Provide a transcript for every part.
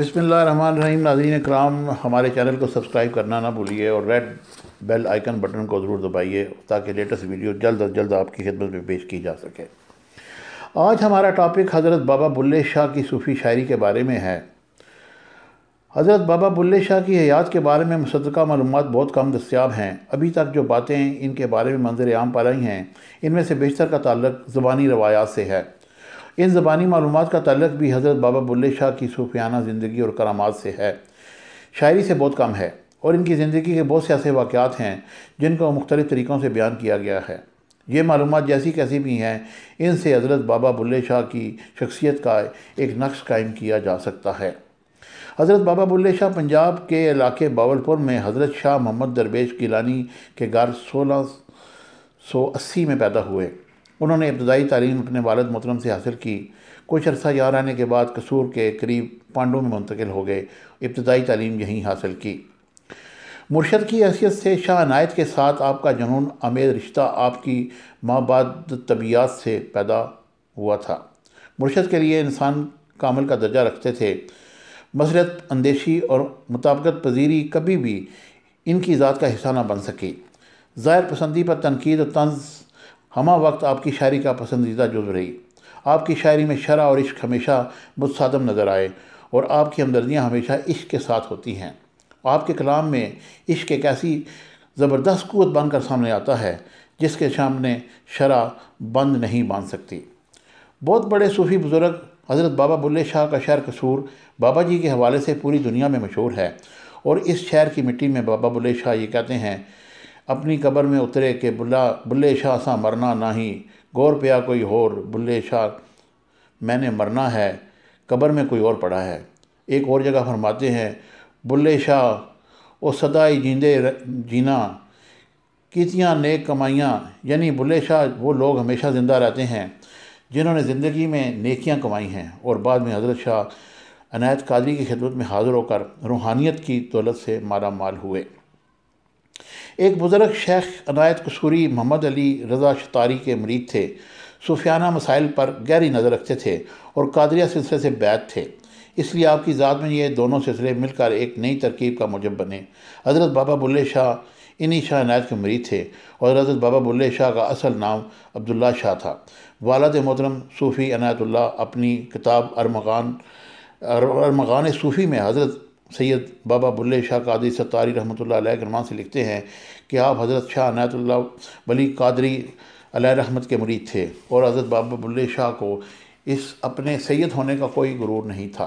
रहीम नाजरीन कराम हमारे चैनल को सब्सक्राइब करना ना भूलिए और रेड बेल आइकन बटन को ज़रूर दबाइए ताकि लेटेस्ट वीडियो जल्द अज जल्द आपकी खिदमत में पेश की जा सके आज हमारा टॉपिक हज़रत बाबा बुल्ले शाह की सूफ़ी शायरी के बारे में है हज़रत बाबा बुल्ले शाह की हयात के बारे में मुसदा मालूम बहुत कम दस्याब हैं अभी तक जो बातें इनके बारे में मंजर आम पर आई हैं इनमें से बेशतर का ताल्लक ज़बानी रवायात से है इन ज़बानी मालूम का तल्लक भी हज़रत बाबा बुल्ले शाह की सूफियाना ज़िंदगी और करामात से है शायरी से बहुत कम है और इनकी ज़िंदगी के बहुत से ऐसे वाक़ात हैं जिनको मुख्तलिफ़ तरीक़ों से बयान किया गया है ये मालूम जैसी कैसी भी हैं इनसे हज़रत बाबा बुल्ले शाह की शख्सियत का एक नक्श कायम किया जा सकता है हज़रत बाबा बुल्ले शाह पंजाब के इलाके बावलपुर में हज़रत शाह मोहम्मद दरवेश गिलानी के घर सोलह सौ अस्सी में पैदा हुए उन्होंने इब्तदाई तालीम अपने वालद मोहतरम से हासिल की कुछ अरसा यार आने के बाद कसूर के करीब पांडों में मुंतकिल हो गए इब्तदाई तालीम यहीं हासिल की मुर्शद की हैसियत से शाह अनायत के साथ आपका जुनून आमेज रिश्ता आपकी बाद तबीयात से पैदा हुआ था मुर्शद के लिए इंसान कामल का दर्जा रखते थे मसरत अंदेशी और मुताबकत पजीरी कभी भी इनकी ज़ात का हिस्सा ना बन सकी ज़ाहिर पसंदी पर तनकीद और तंज हमा वक्त आपकी शायरी का पसंदीदा जुज़ रही आपकी शायरी में शरा और इश्क हमेशा मुतसादम नज़र आए और आपकी हमदर्दियाँ हमेशा इश्क के साथ होती हैं आपके कलाम में इश्क एक ऐसी ज़बरदस्त कुत बनकर सामने आता है जिसके सामने शरा बंद नहीं बांध सकती बहुत बड़े सूफ़ी बुज़ुर्ग हज़रत बाबा बुल्ले शाह का शहर कसूर बाबा जी के हवाले से पूरी दुनिया में मशहूर है और इस शहर की मिट्टी में बाबा बुल्ले शाह ये कहते हैं अपनी कबर में उतरे के बुला बुल्ले शाह सा मरना नहीं गौर पिया कोई और बुल्ले शाह मैंने मरना है कबर में कोई और पड़ा है एक और जगह फरमाते हैं बुल्ले शाह वो सदाई जींदे जीना कितियाँ नेक कमाइयाँ यानी बुल्ले शाह वो लोग हमेशा ज़िंदा रहते हैं जिन्होंने ज़िंदगी में नेकियाँ कमाई हैं और बाद में हज़रत शाह अनायत कादरी की खिदमत में हाज़िर होकर रूहानियत की दौलत से मारा माल हुए एक बुजर्ग शेख अनायत कसूरी मोहम्मद अली रज़ा शतारी के मरीज थे सूफियाना मसाइल पर गहरी नज़र रखते थे और कादरिया सिलसिले से बैत थे इसलिए आपकी ज़ात में ये दोनों सिलसिले मिलकर एक नई तरकीब का मुजब बने हज़रत बाबा बुल्ले शाह इन्हीं शाह अनायत के मरीज थे और हज़रत बाबा बुल्ले शाह का असल नाम अब्दुल्ला शाह था वालद मोहतरम सूफ़ी अनायतुल्ला अपनी किताब अरमगान अरमगान सूफ़ी में हज़रत सैयद बाबा बुल्ले शाह कादरी सत्तारी रहमत ग्रमान से लिखते हैं कि आप हज़रत शाह अनायतुल्ला वली कादरी अला रहमत के मुरीद थे और हज़रत बाबा बुल्ले शाह को इस अपने सैयद होने का कोई गुरूर नहीं था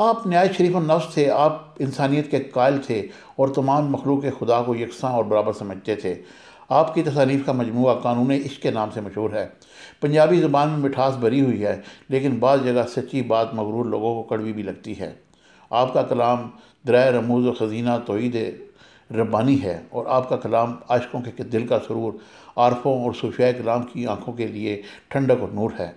आप न्याय शरीफ नफ्स थे आप इंसानियत के कायल थे और तमाम मखलूक खुदा को यकसा और बराबर समझते थे आपकी तसानीफ़ का मजमू कानून इश्क के नाम से मशहूर है पंजाबी ज़ुबान में मिठास भरी हुई है लेकिन बाद जगह सच्ची बात मगरूर लोगों को कड़वी भी लगती है आपका कलाम द्रय रमूज और ख़जीना तोहद रब्बानी है और आपका कलाम आशकों के दिल का सरूर आरफ़ों और सूफिया कलाम की आँखों के लिए ठंडक और नूर है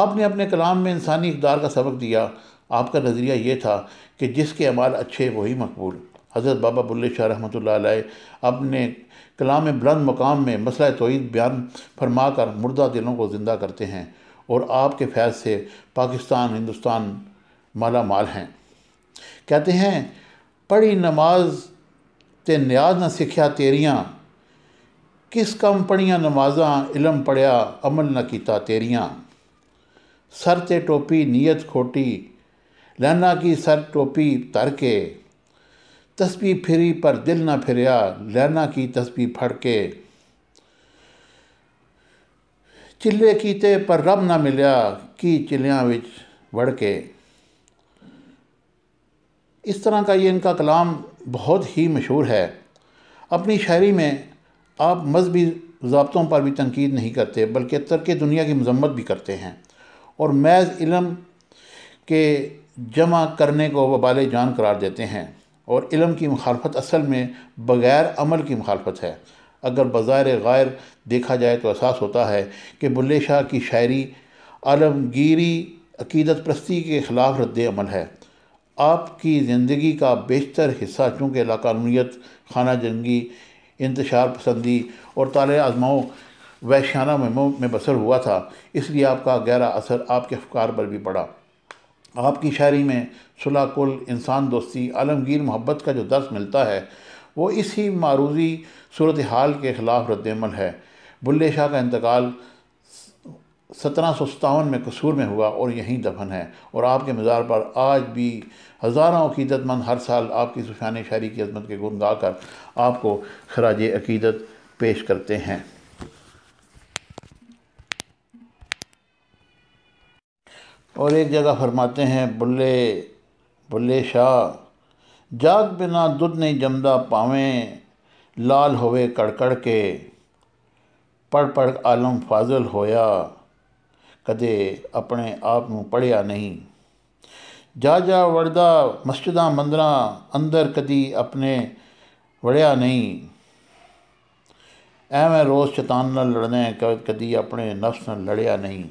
आपने अपने कलाम में इंसानी इकदार का सबक दिया आपका नज़रिया ये था कि जिसके अमाल अच्छे वही मकबूल हज़रत बाबा बुल्ले शाह रहमत अपने कलाम बुलंद मकाम में मसला तोहद बयान फरमा कर मुर्दा दिलों को ज़िंदा करते हैं और आपके फैज़ से पाकिस्तान हिंदुस्तान माला माल हैं कहते हैं पढ़ी नमाज ते न्याज न सिख्या तेरियाँ किस कम पढ़िया नमाज़ा इलम पढ़िया अमल न किया तेरिया सर ते टोपी नीयत खोटी लहना की सर टोपी तर के तस्बी फिरी पर दिल ना फिरया लहना की तस्बी फड़ के चिल्ले कीते पर रब ना मिलया की चिल्लिया विच वड़ के इस तरह का ये इनका कलाम बहुत ही मशहूर है अपनी शायरी में आप मजहबी जबतों पर भी तनकीद नहीं करते बल्कि तर्क दुनिया की मजम्मत भी करते हैं और मैज़ इलम के जमा करने को वबाल जान करार देते हैं और इलम की मखालफत असल में बग़ैर अमल की मखालफत है अगर बाज़ार गैर देखा जाए तो एहसास होता है कि बुल्ले शाह की शायरी आलमगीरी अकीदत प्रस्ती के ख़िलाफ़ रद्द अमल है आपकी ज़िंदगी का बेशतर हिस्सा चूँकि लाकानूनीत खाना जंगी इंतशार पसंदी और ताले आजमाओं वैशाना में में बसर हुआ था इसलिए आपका गहरा असर आपके अफकार पर भी पड़ा आपकी शायरी में कुल इंसान दोस्ती आलमगीर मोहब्बत का जो दर्स मिलता है वो इसी मारूजी सूरत हाल के ख़िलाफ़ रद्दमल है बुल्ले शाह का इंतकाल सत्रह सौ सतावन में कसूर में हुआ और यहीं दफन है और आपके मज़ार पर आज भी हज़ारों अकीदतमंद हर साल आपकी सुफान शारी की अजमत के गुन गा कर आपको खराज अकीदत पेश करते हैं और एक जगह फरमाते हैं बुल्ले बुल्ले शाह जाग बिना दुध नहीं जमदा पावें लाल होवे कड़कड़ के पढ़ पढ़ आलम फाजल होया ਕਦੇ ਆਪਣੇ ਆਪ ਨੂੰ ਪੜਿਆ ਨਹੀਂ ਜਾ ਜਾ ਵੜਦਾ ਮਸਜਿਦਾਂ ਮੰਦਰਾਂ ਅੰਦਰ ਕਦੀ ਆਪਣੇ ਵੜਿਆ ਨਹੀਂ ਐਵੇਂ ਰੋਜ਼ ਸ਼ੈਤਾਨ ਨਾਲ ਲੜਨਾ ਕਦੀ ਆਪਣੇ ਨਫਸ ਨਾਲ ਲੜਿਆ ਨਹੀਂ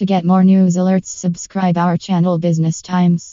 To get more news alerts, subscribe our channel Business Times.